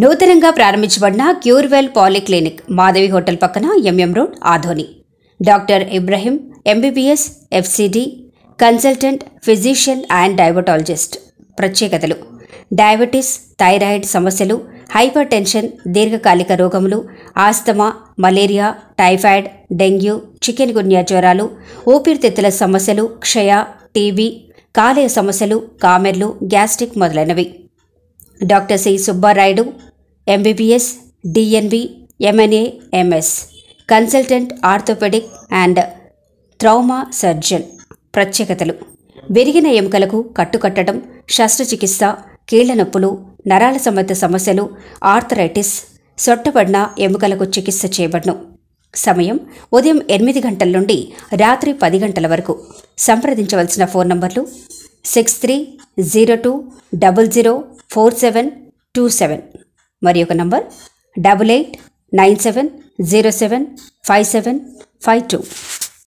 నూతనంగా ప్రారంభించబడిన Curewell polyclinic Madhavi hotel పక్కన MM road Adoni doctor Ibrahim MBBS FCD consultant physician and diabetologist ప్రత్యేకతలు డయాబెటీస్ థైరాయిడ్ సమస్యలు హైపర్ టెన్షన్ దీర్ఘకాలిక రోగములు asthma malaria typhoid dengue chikungunya జ్వరాలు ఊపిరితిత్తుల సమస్యలు క్షయ టీబీ కాలేయ సమస్యలు కామెర్లు గ్యాస్ట్రిక్ మొదలైనవి doctor C Subbarayudu MBBS DNB MNA MS consultant orthopaedic and trauma surgeon ప్రత్యేకతలు విరిగిన ఎముకలకు కట్టుకట్టడం శస్త్రచికిత్స కీళ్ల నొప్పులు నరాల సంబంధ సమస్యలు ఆర్థరైటిస్ సొట్టబడిన ఎముకలకు చికిత్స చేయబడను సమయం ఉదయం ఎనిమిది గంటల నుండి రాత్రి పది గంటల వరకు సంప్రదించవలసిన ఫోన్ నంబర్లు six three zero two double zero four seven two seven మరి ఒక number double eight nine seven zero seven five seven five two